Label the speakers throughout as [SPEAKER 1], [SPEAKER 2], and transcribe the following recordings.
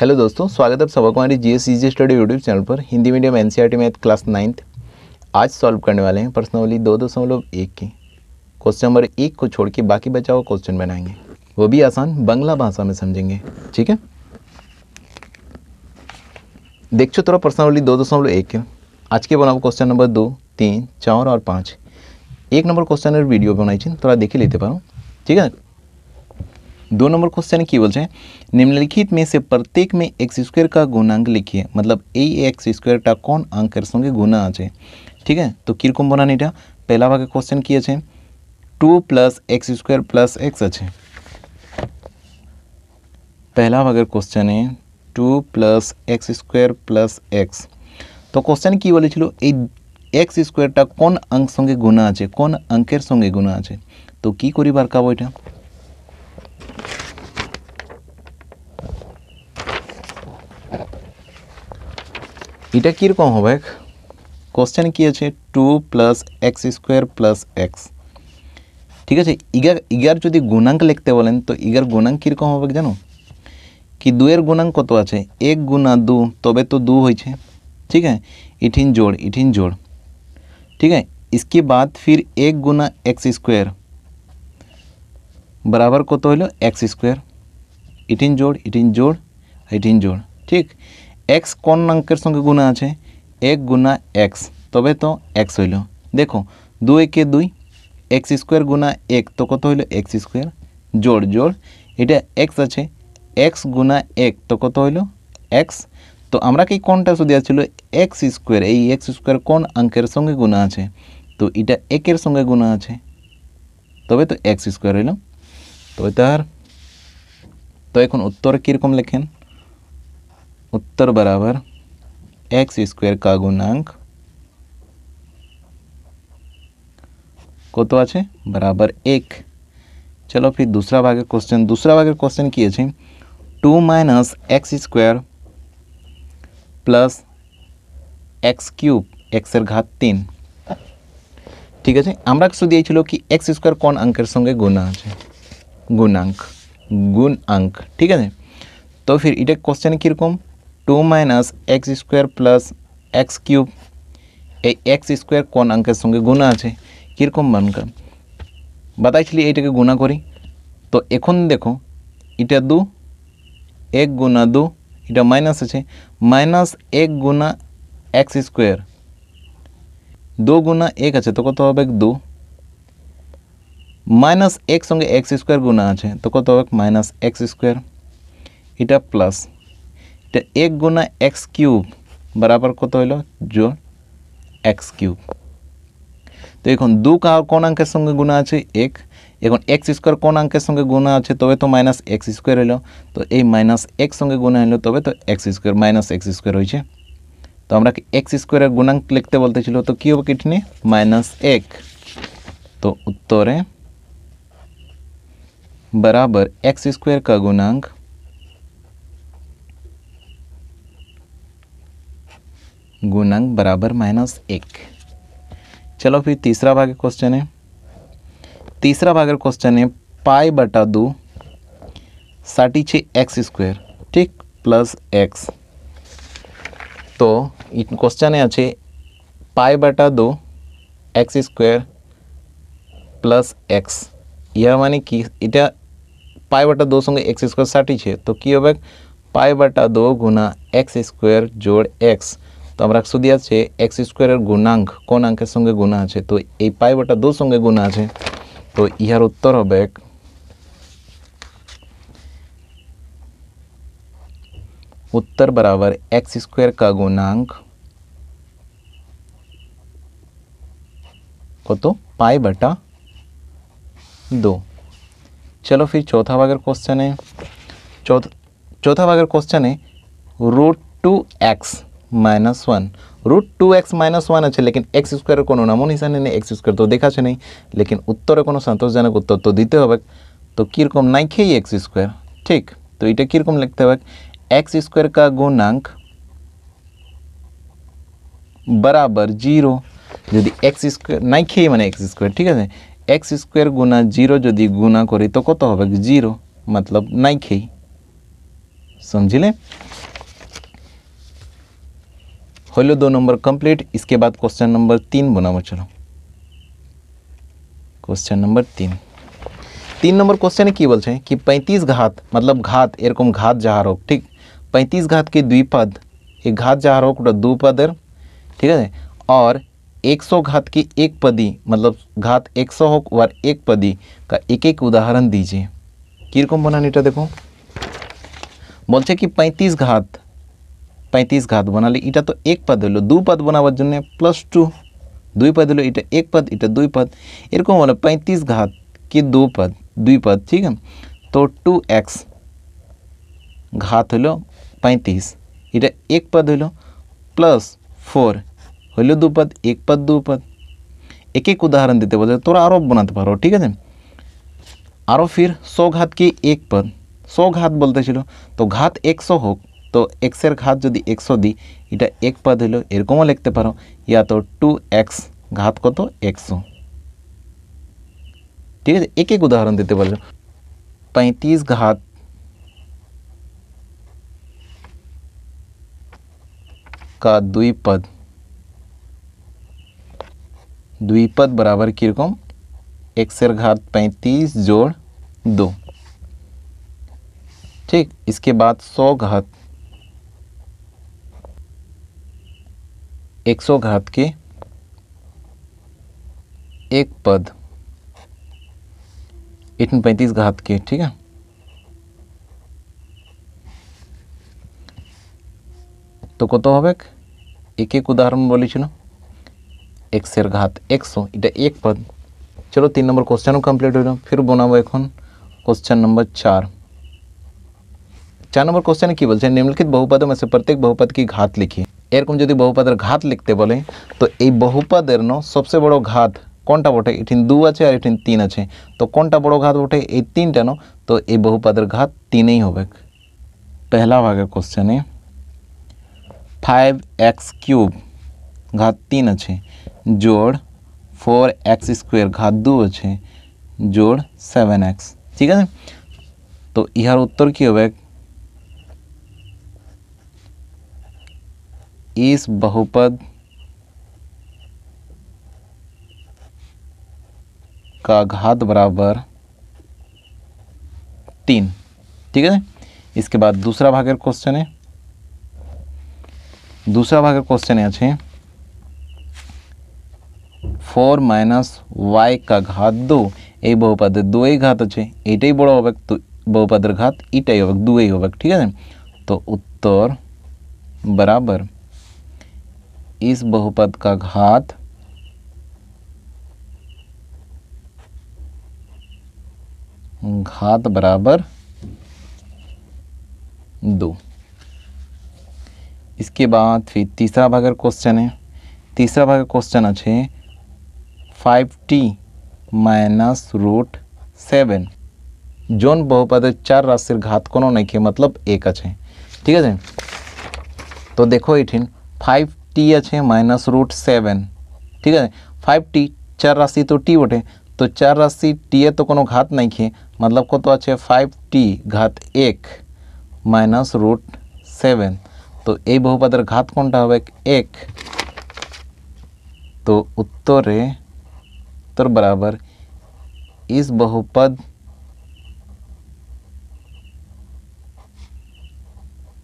[SPEAKER 1] hello दोस्तों स्वागत है आप सबको हमारी G S G study YouTube channel पर Hindi medium N C math class ninth आज सॉल्व करने वाले हैं पर्सनली दो दशमलव एक के क्वेश्चन नंबर एक को छोड़ के बाकी बचा हुआ क्वेश्चन बनाएंगे वो भी आसान बंगला भाषा में समझेंगे ठीक है देखो थोड़ा तो पर्सनली दो दशमलव एक के आज के बनाओ क्वेश्चन नंबर दो तीन चार और पाँच एक नंबर क्वेश्चन वीडियो बनाई थी थोड़ा तो देख लेते पाऊँ ठीक है दो नंबर क्वेश्चन की बोल जाए निम्नलिखित में से प्रत्येक में एक्स स्क्वेयर का गुणांक लिखिए मतलब ए एक्स स्क्वेयर का कौन अंक संगे गुना आज ठीक है तो कम बना नहीं था पहला भाग क्वेश्चन किए थे two plus x square plus x अच्छे पहला भाग क्वेश्चन है two plus x square plus x तो क्वेश्चन की बोले एक्स स्क्वेयर का कौन अंक संगे गुना आन अंकर संगे गुना आ तो की करी बार कब ओटा এটা কীরকম হবে কোশ্চেন কী আছে two plus x square plus x ঠিক আছে ইগার ইগার যদি গুণাঙ্ক লিখতে বলেন তো ইগার গুণাঙ্ক কীরকম হবে জানো কি দুয়ের গুণাঙ্ক কত আছে এক গুণা দু তবে তো দু হয়েছে ঠিক আছে ইঠিন জোড় ইঠিন জোড় ঠিক আছে इसके বাদ ফির এক গুণা এক্স স্কোয়ার বরাবর কত হইল এক্স স্কোয়ার ইঠিন জোড় ইঠিন জোড় ইঠিন জোড় ঠিক এক্স কোন অঙ্কের সঙ্গে গুণা আছে এক গুণা এক্স তবে তো এক্স হইল দেখো দুই কে দুই এক্স স্কোয়ার গুণা এক তো কত হইল এক্স স্কোয়ার জোড় জোড় এটা এক্স আছে এক্স গুণা এক তো কত হইল এক্স তো আমরা কি কোনটা দেওয়া ছিল এক্স স্কোয়ার এই এক্স স্কোয়ার কোন অঙ্কের সঙ্গে গুণা আছে তো এটা একের সঙ্গে গুণা আছে তবে তো এক্স স্কোয়ার হইল তবে তার তো এখন উত্তর কীরকম লেখেন उत्तर बराबर x² का गुणांक कोतो আছে बराबर 1 चलो फिर दूसरा ভাগের क्वेश्चन दूसरा ভাগের क्वेश्चन किएছি 2 - x² + x³ x এর घात 3 ঠিক আছে আমরা কিছু দিয়েছিল কি x² কোন অঙ্কের সঙ্গে গুণ আছে গুণাঙ্ক গুণ অঙ্ক ঠিক আছে তো फिर এটা क्वेश्चन কি রকম two minus x square plus x cube এই এক্স স্কোয়ার কোন অঙ্কের সঙ্গে গুণা আছে কীরকম বানকা বাতাইছিলি এইটাকে গুণা করি তো এখন দেখো এটা দু এক গুণা দু এটা মাইনাস আছে মাইনাস এক গুণা এক্স স্কোয়ার দু গুণা এক আছে তো কত হবে দু মাইনাস এক সঙ্গে এক্স স্কোয়ার গুণা আছে তো কত হবে মাইনাস এক্স স্কোয়ার এটা প্লাস তো এক গুণা এক্স কিউব বরাবর কত হইল জোর এক্স কিউব তো এখন দু কোন অঙ্কের সঙ্গে গুণা আছে এক এখন এক্স স্কোয়ার কোন অঙ্কের সঙ্গে গুণা আছে তবে তো মাইনাস এক্স স্কোয়ার হলো তো এই মাইনাস এক সঙ্গে গুণা হলো তবে তো x square minus x square হয়েছে তো আমরা এক্স স্কোয়ারের গুণাঙ্ক লিখতে বলতেছিল তো কী হবে কিটনি মাইনাস এক তো উত্তরে বরাবর এক্স স্কোয়ার কা गुणांक गुणांक बराबर माइनस एक चलो फिर तीसरा भाग क्वेश्चन है तीसरा भाग क्वेश्चन है पाई बटा दो साठी छः एक्स स्क्वेयर ठीक प्लस एक्स तो क्वेश्चन है अच्छे पाई बटा दो एक्स स्क्वेयर प्लस एक्स यह मानी कि इटा पाई बटा दो संगे एक्स स्क्वायर साठी है तो कि पाई बटा दो गुना एक्स स्क्वेर जोड़ एक्स তো আমরা শুধু আছে এক্স স্কোয়ারের গুণাঙ্ক কোন অঙ্কের সঙ্গে গুণা আছে তো এই পাইবটা দু সঙ্গে গুণা আছে তো ইহার উত্তর হবে উত্তর বরাবর এক্স স্কোয়ার কা গুণাঙ্ক কত পাই বটা দু চলো ফির চৌথা ভাগের কোশ্চেনে চৌথা ভাগের কোশ্চেনে রুট টু এক্স -1 √2x - 1 আছে কিন্তু x² কোন না মনিসান এনে x² কর তো দেখাছে নাই কিন্তু উত্তরে কোন সন্তোষজনক উত্তর তো দিতে হবে তো কি রকম নাইখেই x² ঠিক তো এটা কি রকম লিখতে হবে x² কা গুণাঙ্ক बराबर 0 যদি x² নাইখেই মানে x² ঠিক আছে x² গুণ 0 যদি গুণা করি তো কত হবে যে 0 मतलब নাইখেই समझिले हलो दो नंबर कंप्लीट इसके बाद क्वेश्चन नंबर तीन बना बनाओ चलो क्वेश्चन नंबर तीन तीन नंबर क्वेश्चन की बोल कि पैंतीस घात मतलब घात एरकम घात जहा रोक ठीक पैंतीस घात के द्विपद एक घात जहा रोक दुपदर ठीक है और एक सौ घात की एक पदी मतलब घात एक सौ हो और एक पदी का एक एक उदाहरण दीजिए किरकम बनाने देखो बोलते कि पैंतीस घात पैंतीस घात बनाले इटा तो एक पद हलो दो पद बनावर जन प्लस टू दुई पद हलो इटा एक पद इटा दुई पद एरक हलो पैंतीस घात कि दो पद दुई पद ठीक है तो टू एक्स घात हलो पैंतीस इटा एक पद हलो प्लस फोर हलो दो पद एक पद दो पद एक एक उदाहरण देते बोल तोरा आरो बनाते पारो ठीक है आरो फिर सौ घात की एक पद सौ घात बोलते चलो तो घात एक सौ होक तो एक्सर घात जो एक्शो दी इटा एक पद हलो एरको लिखते पर तो टू एक्स घात कत तो ठीक है एक एक उदाहरण देते पैंतीस घात का द्विपद द्विपद बराबर कम एक्सर घात पैंतीस जोड़ दो ठीक इसके बाद सौ घात 100 घात के एक पद एक पैंतीस घात के ठीक है तो कत तो एक एक उदाहरण बोले छो एक्सर घात एकशो इटा एक पद चलो तीन नंबर क्वेश्चनों कम्प्लीट हो फिर बनाब एन क्वेश्चन नंबर चार चार नंबर क्वेश्चन की बोलते हैं निम्नलिखित बहुपदों में से प्रत्येक बहुपद की घात लिखिए এরকম যদি বহুপাদের ঘাত লিখতে বলে তো এই বহুপাদের ন সবচেয়ে বড় ঘাত কোনটা বটে এঠিন দু আছে আর এঠিন তিন আছে তো কোনটা বড় ঘাত বটে এই তিনটা ন তো এই বহুপাদের ঘাত তিনেই হবে পহলা ভাগের কোশ্চেনে ফাইভ এক্স কিউব ঘাত তিন আছে জোড় ফোর এক্স স্কোয়ার ঘাত দু আছে জোড় সেভেন এক্স ঠিক আছে তো ইহার উত্তর কী হবে इस बहुपद का घात बराबर तीन ठीक है इसके बाद दूसरा भाग क्वेश्चन है दूसरा भाग क्वेश्चन है अच्छे फोर माइनस वाई का घात दो ये बहुपद दो ही घात अच्छे एट ही बड़ा होगा तो बहुपद घात इटा ही होगा दो ही होगा ठीक है तो उत्तर बराबर इस बहुपद का घात घात बराबर दो इसके बाद फिर तीसरा भागर क्वेश्चन है तीसरा का क्वेश्चन अच्छे five t minus root seven जोन बहुपद चार राशि घात को नहीं के मतलब एक अच्छे ठीक है तो देखो इठिन फाइव टी अच्छे माइनस रूट सेवन ठीक है फाइव टी चार राशि तो टी उठे तो चार राशि टी ए तो को घात नहीं खे मतलब को तो अच्छे फाइव टी घात एक माइनस रूट सेवन तो ये बहुपद घात को एक तो उत्तर उत्तर बराबर इस बहुपद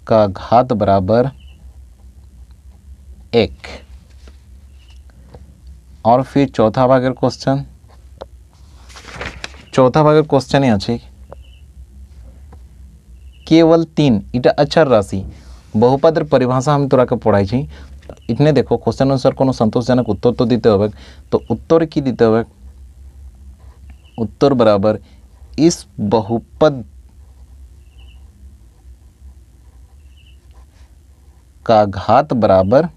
[SPEAKER 1] का घात बराबर एक और फिर चौथा भाग क्वेश्चन चौथा भाग क्वेश्चन अच्छे केवल तीन इटा अक्षर राशि बहुपद परिभाषा हम तोरा के पढ़ाई छी इतने देखो क्वेश्चन आंसर को संतोषजनक उत्तर तो देते हो तो उत्तर की दीते हो उत्तर बराबर इस बहुपद का घात बराबर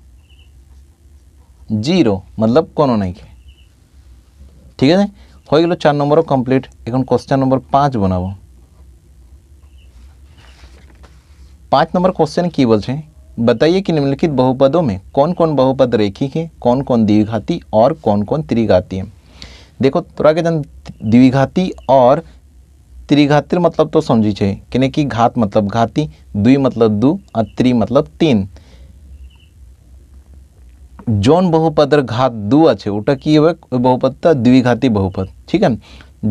[SPEAKER 1] मतलब মতলব नहीं নাই ठीक है हो गल चार नंबर কমপ্লিট एक् क्वेश्चन नंबर पाँच बनाब पाँच नंबर क्वेश्चन की बोल बताइए कि निम्नलिखित बहुपदों में कौन कौन बहुपद रेखिक है कौन कौन द्विघाती और कौन कौन त्रिघाती है देखो तोरा के जन द्विघाती और त्रिघाती मतलब तो समझी है कि घात मतलब घाती द्वि मतलब दू और त्रि मतलब तीन जौन बहुपदर घात दो की कि बहुपद द्विघाती बहुपद ठीक है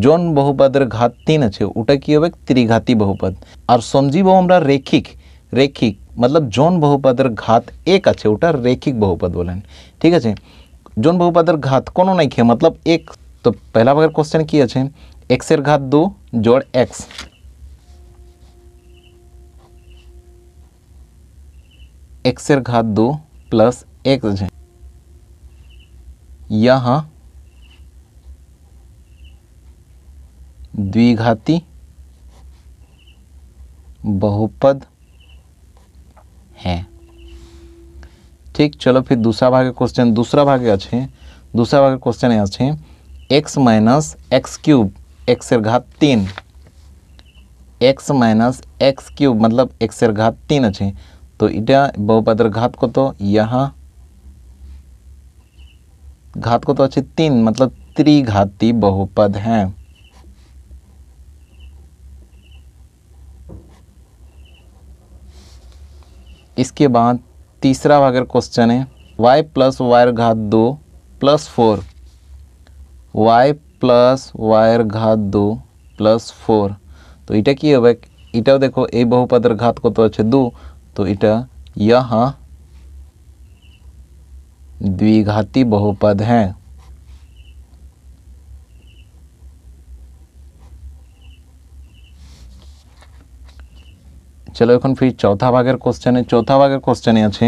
[SPEAKER 1] जौन बहुपदर घात तीन आटा कि त्रिघाती बहुपद और समझीब हमारा रेखिक रेखिक मतलब जौन बहुपदर घात एक आटा रेखिक बहुपद बोलें ठीक है जौन बहुपदर घात को नहीं खे मतलब एक तो पहला भाग क्वेश्चन की अच्छे आसर घात दो जोड़ एक्स एक्सर घात दो प्लस एक्स है यहाँ द्विघाती बहुपद है ठीक चलो फिर दूसरा भाग का क्वेश्चन दूसरा भाग अच्छे दूसरा भाग का क्वेश्चन है अच्छे x minus x cube x घात तीन एक्स माइनस एक्स क्यूब मतलब एक्स घात तीन अच्छे तो इटा बहुपद घात को तो यहाँ घात को तो अच्छे तीन मतलब त्रिघाती बहुपद हैं इसके बाद तीसरा अगर क्वेश्चन है y प्लस वायर घात दो plus four y plus y घात दो प्लस फोर तो इटा की इटा देखो ए बहुपद घात को तो अच्छे दो तो इटा यहाँ द्विघाती बहुपद है चलो এখন ফ্রি चौथा ভাগের কোশ্চেনে चौथा ভাগের কোশ্চেনে আছে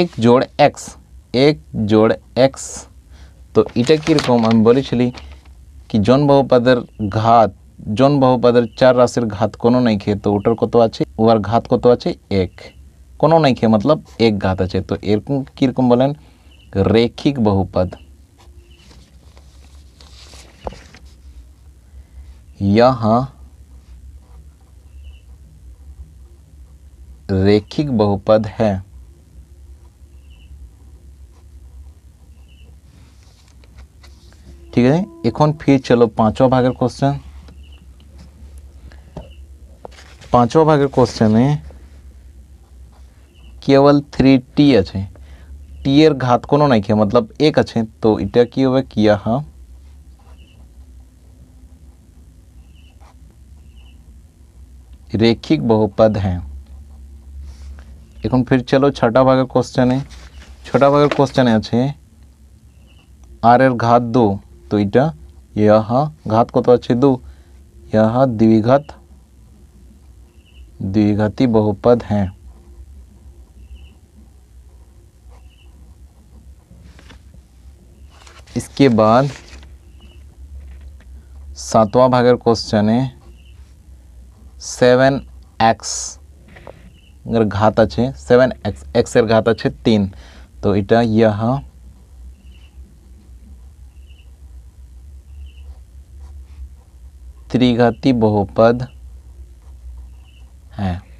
[SPEAKER 1] এক जोड x এক जोड x তো এটা কি রকম আমি বলেছিছি কি জন বহুপদর घात জন বহুপদর চার রাশির घात কোনো নাই ক্ষেত উত্তর কত আছে ও আর घात কত আছে এক কোনো नहीं खे मतलब एक ঘাত আছে তো এরকম কীরকম বলেন রেখিক বহুপদ रेखिक बहुपद है ठीक है एखन फिर चलो पांचवा भागर क्वेश्चन पांचवा भागर क्वेश्चन है केवल थ्री टी अच्छे टी एर घात को કોનો નાખ્યા मतलब एक अच्छे तो इटा કી હવે किया हाँ रेखिक बहुपद हैं एक फिर चलो छठा भाग क्वेश्चन है छठा भाग क्वेश्चन है अच्छे आर एर घात दो तो इटा यह घात को तो अच्छे दो यह द्विघात द्विघाती बहुपद हैं इसके बाद सातवां भागर क्वेश्चन है सेवन एक्स अगर घात अच्छे सेवन एक्स एक्स एर घात अच्छे तीन तो इटा यह त्रिघाती बहुपद है